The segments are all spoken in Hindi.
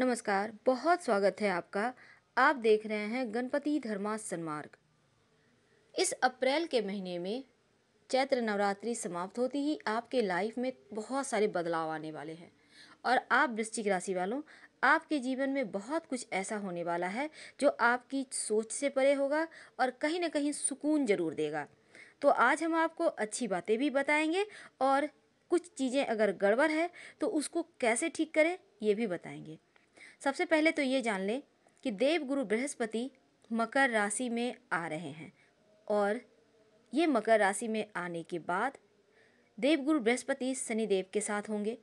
नमस्कार बहुत स्वागत है आपका आप देख रहे हैं गणपति धर्मा सन्मार्ग इस अप्रैल के महीने में चैत्र नवरात्रि समाप्त होती ही आपके लाइफ में बहुत सारे बदलाव आने वाले हैं और आप वृश्चिक राशि वालों आपके जीवन में बहुत कुछ ऐसा होने वाला है जो आपकी सोच से परे होगा और कहीं ना कहीं सुकून ज़रूर देगा तो आज हम आपको अच्छी बातें भी बताएंगे और कुछ चीज़ें अगर गड़बड़ है तो उसको कैसे ठीक करें ये भी बताएंगे सबसे पहले तो ये जान लें कि देवगुरु बृहस्पति मकर राशि में आ रहे हैं और ये मकर राशि में आने के बाद देव गुरु बृहस्पति शनिदेव के साथ होंगे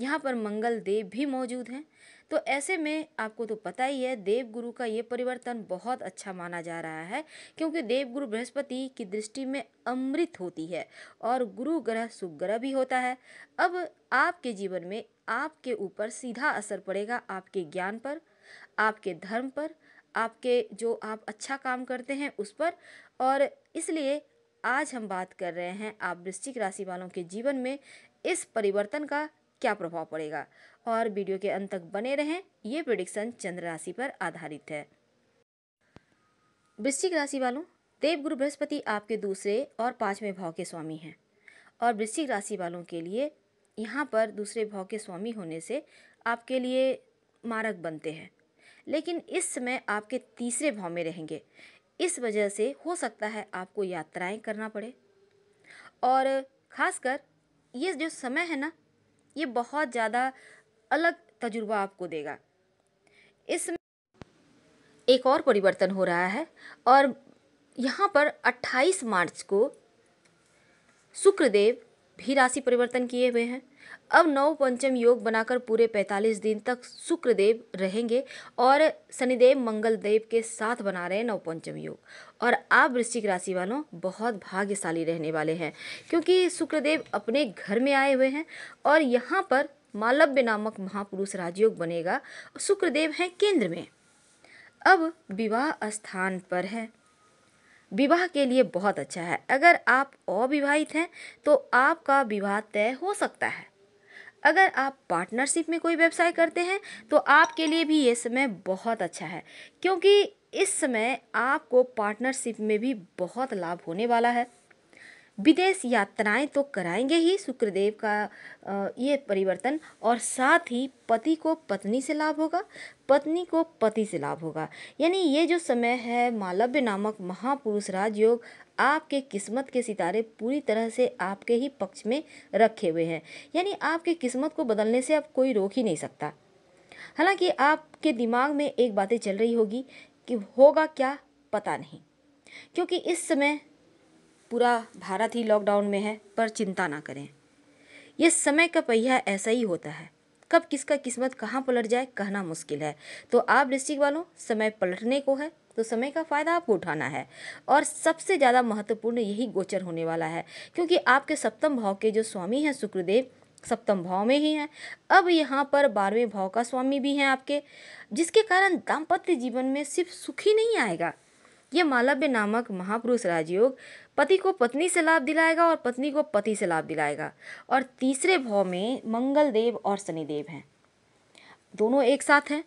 यहाँ पर मंगल देव भी मौजूद हैं तो ऐसे में आपको तो पता ही है देवगुरु का ये परिवर्तन बहुत अच्छा माना जा रहा है क्योंकि देवगुरु बृहस्पति की दृष्टि में अमृत होती है और गुरु ग्रह शुभ ग्रह भी होता है अब आपके जीवन में आपके ऊपर सीधा असर पड़ेगा आपके ज्ञान पर आपके धर्म पर आपके जो आप अच्छा काम करते हैं उस पर और इसलिए आज हम बात कर रहे हैं आप वृश्चिक राशि वालों के जीवन में इस परिवर्तन का क्या प्रभाव पड़ेगा और वीडियो के अंत तक बने रहें ये प्रिडिक्शन चंद्र राशि पर आधारित है वृश्चिक राशि वालों देवगुरु बृहस्पति आपके दूसरे और पाँचवें भाव के स्वामी हैं और वृश्चिक राशि वालों के लिए यहाँ पर दूसरे भाव के स्वामी होने से आपके लिए मारक बनते हैं लेकिन इस समय आपके तीसरे भाव में रहेंगे इस वजह से हो सकता है आपको यात्राएं करना पड़े और ख़ासकर ये जो समय है ना ये बहुत ज़्यादा अलग तजुर्बा आपको देगा इसमें एक और परिवर्तन हो रहा है और यहाँ पर 28 मार्च को शुक्रदेव भी राशि परिवर्तन किए हुए हैं अब नव पंचम योग बनाकर पूरे 45 दिन तक शुक्रदेव रहेंगे और शनिदेव मंगलदेव के साथ बना रहे हैं पंचम योग और आप वृश्चिक राशि वालों बहुत भाग्यशाली रहने वाले हैं क्योंकि शुक्रदेव अपने घर में आए हुए हैं और यहाँ पर मालव्य नामक महापुरुष राजयोग बनेगा शुक्रदेव हैं केंद्र में अब विवाह स्थान पर है विवाह के लिए बहुत अच्छा है अगर आप अविवाहित हैं तो आपका विवाह तय हो सकता है अगर आप पार्टनरशिप में कोई व्यवसाय करते हैं तो आपके लिए भी ये समय बहुत अच्छा है क्योंकि इस समय आपको पार्टनरशिप में भी बहुत लाभ होने वाला है विदेश यात्राएं तो कराएंगे ही शुक्रदेव का ये परिवर्तन और साथ ही पति को पत्नी से लाभ होगा पत्नी को पति से लाभ होगा यानी ये जो समय है मालव्य नामक महापुरुष राजयोग आपके किस्मत के सितारे पूरी तरह से आपके ही पक्ष में रखे हुए हैं यानी आपके किस्मत को बदलने से अब कोई रोक ही नहीं सकता हालांकि आपके दिमाग में एक बातें चल रही होगी कि होगा क्या पता नहीं क्योंकि इस समय पूरा भारत ही लॉकडाउन में है पर चिंता ना करें यह समय का पहिया ऐसा ही होता है कब किसका किस्मत कहाँ पलट जाए कहना मुश्किल है तो आप डिस्ट्रिक्ट वालों समय पलटने को है तो समय का फ़ायदा आपको उठाना है और सबसे ज़्यादा महत्वपूर्ण यही गोचर होने वाला है क्योंकि आपके सप्तम भाव के जो स्वामी हैं शुक्रदेव सप्तम भाव में ही हैं अब यहाँ पर बारहवें भाव का स्वामी भी हैं आपके जिसके कारण दाम्पत्य जीवन में सिर्फ सुखी नहीं आएगा ये मालव्य नामक महापुरुष राजयोग पति को पत्नी से लाभ दिलाएगा और पत्नी को पति से लाभ दिलाएगा और तीसरे भाव में मंगल देव और शनिदेव हैं दोनों एक साथ हैं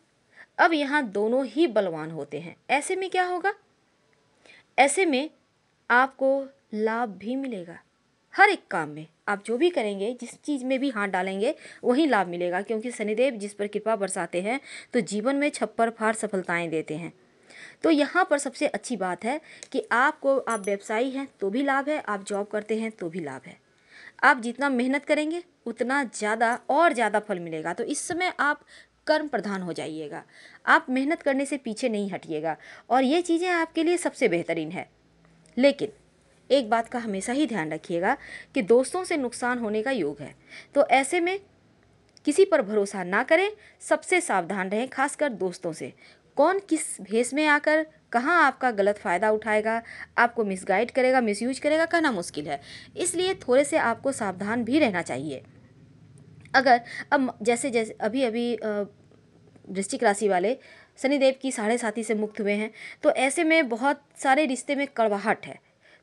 अब यहाँ दोनों ही बलवान होते हैं ऐसे में क्या होगा ऐसे में आपको लाभ भी मिलेगा हर एक काम में आप जो भी करेंगे जिस चीज़ में भी हाथ डालेंगे वही लाभ मिलेगा क्योंकि शनिदेव जिस पर कृपा बरसाते हैं तो जीवन में छप्पर फार सफलताएं देते हैं तो यहाँ पर सबसे अच्छी बात है कि आपको आप व्यवसायी हैं तो भी लाभ है आप जॉब करते हैं तो भी लाभ है आप जितना मेहनत करेंगे उतना ज़्यादा और ज़्यादा फल मिलेगा तो इस समय आप कर्म प्रधान हो जाइएगा आप मेहनत करने से पीछे नहीं हटिएगा और ये चीज़ें आपके लिए सबसे बेहतरीन है लेकिन एक बात का हमेशा ही ध्यान रखिएगा कि दोस्तों से नुकसान होने का योग है तो ऐसे में किसी पर भरोसा ना करें सबसे सावधान रहें खासकर दोस्तों से कौन किस भेस में आकर कहाँ आपका गलत फ़ायदा उठाएगा आपको मिसगाइड करेगा मिसयूज करेगा कहना मुश्किल है इसलिए थोड़े से आपको सावधान भी रहना चाहिए अगर अब जैसे जैसे अभी अभी वृश्चिक राशि वाले शनिदेव की साढ़े साथी से मुक्त हुए हैं तो ऐसे में बहुत सारे रिश्ते में कड़वाहट है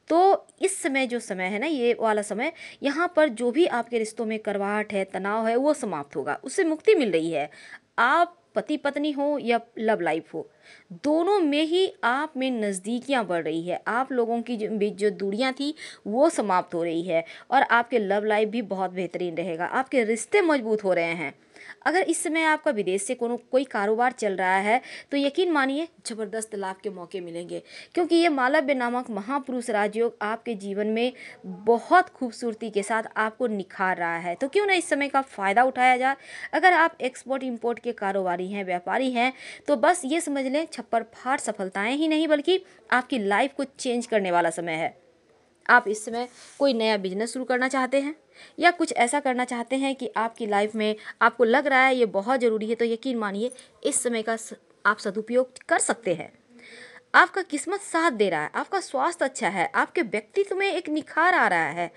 तो इस समय जो समय है ना ये वाला समय यहाँ पर जो भी आपके रिश्तों में करवाहट है तनाव है वो समाप्त होगा उससे मुक्ति मिल रही है आप पति पत्नी हो या लव लाइफ हो दोनों में ही आप में नज़दीकियाँ बढ़ रही है आप लोगों की बीच जो दूरियाँ थी वो समाप्त हो रही है और आपके लव लाइफ भी बहुत बेहतरीन रहेगा आपके रिश्ते मजबूत हो रहे हैं अगर इस समय आपका विदेश से कोनो कोई कारोबार चल रहा है तो यकीन मानिए ज़बरदस्त लाभ के मौके मिलेंगे क्योंकि ये मालव्य नामक महापुरुष राजयोग आपके जीवन में बहुत खूबसूरती के साथ आपको निखार रहा है तो क्यों ना इस समय का फ़ायदा उठाया जाए अगर आप एक्सपोर्ट इम्पोर्ट के कारोबारी हैं व्यापारी हैं तो बस ये समझ लें छप्पर फाड़ सफलताएँ ही नहीं बल्कि आपकी लाइफ को चेंज करने वाला समय है आप इस समय कोई नया बिजनेस शुरू करना चाहते हैं या कुछ ऐसा करना चाहते हैं कि आपकी लाइफ में आपको लग रहा है ये बहुत ज़रूरी है तो यकीन मानिए इस समय का आप सदुपयोग कर सकते हैं आपका किस्मत साथ दे रहा है आपका स्वास्थ्य अच्छा है आपके व्यक्तित्व में एक निखार आ रहा है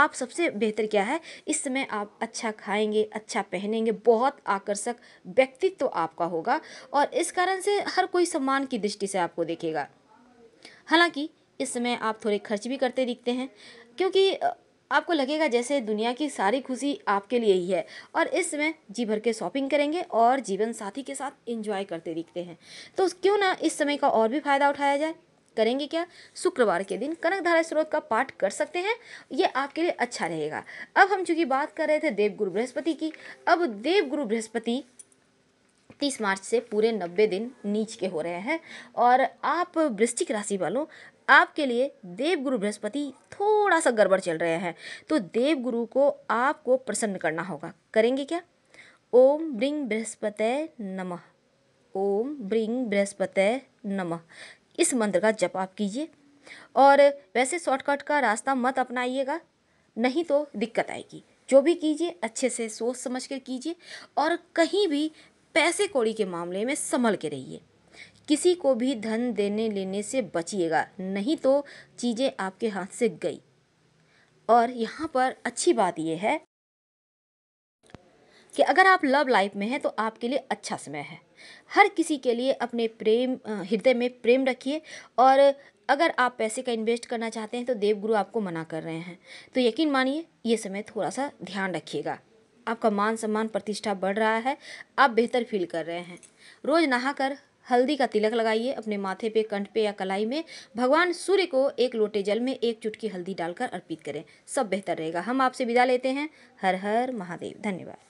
आप सबसे बेहतर क्या है इस समय आप अच्छा खाएंगे अच्छा पहनेंगे बहुत आकर्षक व्यक्तित्व तो आपका होगा और इस कारण से हर कोई सम्मान की दृष्टि से आपको देखेगा हालांकि इस समय आप थोड़े खर्च भी करते दिखते हैं क्योंकि आपको लगेगा जैसे दुनिया की सारी खुशी आपके लिए ही है और इस समय जी भर के शॉपिंग करेंगे और जीवन साथी के साथ इंजॉय करते दिखते हैं तो क्यों ना इस समय का और भी फ़ायदा उठाया जाए करेंगे क्या शुक्रवार के दिन कनक धारा स्रोत का पाठ कर सकते हैं ये आपके लिए अच्छा रहेगा अब हम चूंकि बात कर रहे थे देव गुरु बृहस्पति की अब देव गुरु बृहस्पति तीस मार्च से पूरे नब्बे दिन नीच के हो रहे हैं और आप वृश्चिक राशि वालों आपके लिए देवगुरु बृहस्पति थोड़ा सा गड़बड़ चल रहे हैं तो देवगुरु को आपको प्रसन्न करना होगा करेंगे क्या ओम ब्रिंग बृहस्पतय नमः ओम ब्रिंग बृहस्पतय नमः इस मंत्र का जप आप कीजिए और वैसे शॉर्टकट का रास्ता मत अपनाइएगा नहीं तो दिक्कत आएगी जो भी कीजिए अच्छे से सोच समझ कर कीजिए और कहीं भी पैसे कौड़ी के मामले में संभल के रहिए किसी को भी धन देने लेने से बचिएगा नहीं तो चीज़ें आपके हाथ से गई और यहाँ पर अच्छी बात यह है कि अगर आप लव लाइफ में हैं तो आपके लिए अच्छा समय है हर किसी के लिए अपने प्रेम हृदय में प्रेम रखिए और अगर आप पैसे का इन्वेस्ट करना चाहते हैं तो देवगुरु आपको मना कर रहे हैं तो यकीन मानिए ये समय थोड़ा सा ध्यान रखिएगा आपका मान सम्मान प्रतिष्ठा बढ़ रहा है आप बेहतर फील कर रहे हैं रोज़ नहाकर हल्दी का तिलक लगाइए अपने माथे पे कंठ पे या कलाई में भगवान सूर्य को एक लोटे जल में एक चुटकी हल्दी डालकर अर्पित करें सब बेहतर रहेगा हम आपसे विदा लेते हैं हर हर महादेव धन्यवाद